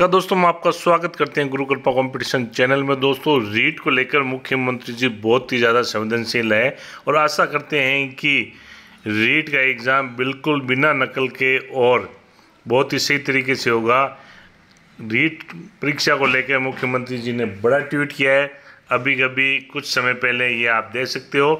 का दोस्तों हम आपका स्वागत करते हैं गुरु कृपा कंपटीशन चैनल में दोस्तों रीट को लेकर मुख्यमंत्री जी बहुत ही ज़्यादा संवेदनशील है और आशा करते हैं कि रीट का एग्ज़ाम बिल्कुल बिना नकल के और बहुत ही सही तरीके से होगा रीट परीक्षा को लेकर मुख्यमंत्री जी ने बड़ा ट्वीट किया है अभी कभी कुछ समय पहले ये आप देख सकते हो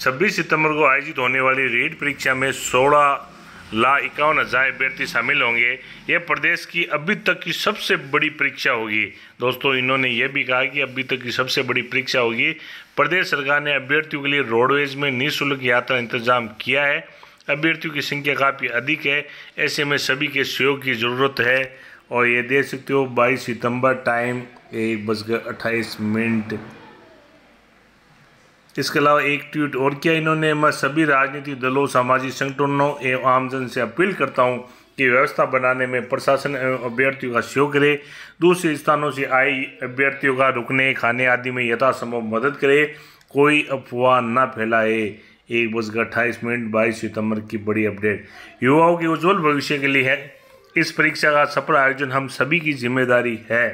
छब्बीस सितंबर को आयोजित होने वाली रीट परीक्षा में सोलह ला इक्यावन हज़ार अभ्यर्थी शामिल होंगे यह प्रदेश की अभी तक की सबसे बड़ी परीक्षा होगी दोस्तों इन्होंने ये भी कहा कि अभी तक की सबसे बड़ी परीक्षा होगी प्रदेश सरकार ने अभ्यर्थियों के लिए रोडवेज में निःशुल्क यात्रा इंतजाम किया है अभ्यर्थियों की संख्या काफ़ी अधिक है ऐसे में सभी के सहयोग की ज़रूरत है और ये देख सकते हो बाईस सितम्बर टाइम एक बजकर अट्ठाईस मिनट इसके अलावा एक ट्वीट और किया इन्होंने मैं सभी राजनीतिक दलों सामाजिक संगठनों एवं आमजन से अपील करता हूँ कि व्यवस्था बनाने में प्रशासन एवं अभ्यर्थियों का सहयोग करे दूसरे स्थानों से आए अभ्यर्थियों का रुकने खाने आदि में यथासंभव मदद करे कोई अफवाह न फैलाए एक बजकर अट्ठाईस मिनट बाईस सितंबर की बड़ी अपडेट युवाओं के उज्ज्वल भविष्य के लिए है इस परीक्षा का सफल आयोजन हम सभी की जिम्मेदारी है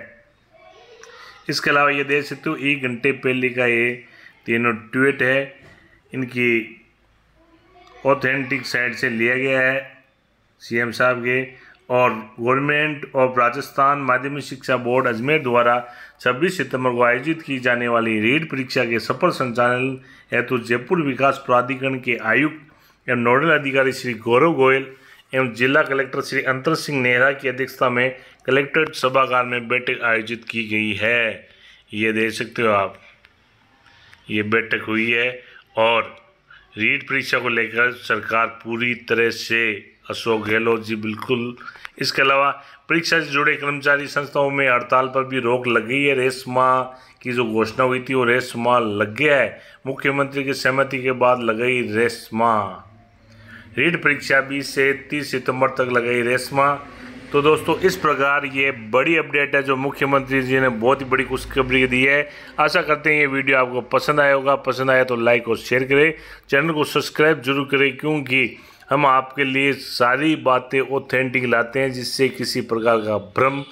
इसके अलावा ये देख सकते हो तो एक घंटे पहले का ये तीनों ट्वीट है इनकी ऑथेंटिक साइड से लिया गया है सीएम साहब के और गवर्नमेंट ऑफ राजस्थान माध्यमिक शिक्षा बोर्ड अजमेर द्वारा 26 सितंबर को आयोजित की जाने वाली रीड परीक्षा के सफल संचालन हेतु जयपुर विकास प्राधिकरण के आयुक्त एवं नोडल अधिकारी श्री गौरव गोयल एवं जिला कलेक्टर श्री अंतर सिंह नेहरा की अध्यक्षता में कलेक्ट्रेट सभागार में बैठक आयोजित की गई है ये देख सकते हो आप ये बैठक हुई है और रीट परीक्षा को लेकर सरकार पूरी तरह से अशोक गहलोत जी बिल्कुल इसके अलावा परीक्षा से जुड़े कर्मचारी संस्थाओं में हड़ताल पर भी रोक लग गई है रेशमा की जो घोषणा हुई थी वो रेशमा लग गया है मुख्यमंत्री की सहमति के बाद लगाई रेशमा रीट परीक्षा बीस से तीस सितंबर तक लगाई रेशमा तो दोस्तों इस प्रकार ये बड़ी अपडेट है जो मुख्यमंत्री जी ने बहुत ही बड़ी खुशखबरी दी है आशा करते हैं ये वीडियो आपको पसंद आया होगा पसंद आया तो लाइक और शेयर करें चैनल को सब्सक्राइब जरूर करें क्योंकि हम आपके लिए सारी बातें ऑथेंटिक लाते हैं जिससे किसी प्रकार का भ्रम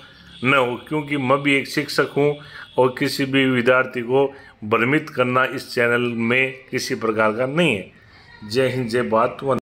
न हो क्योंकि मैं भी एक शिक्षक हूँ और किसी भी विद्यार्थी को भ्रमित करना इस चैनल में किसी प्रकार का नहीं है जय हिंद जय बात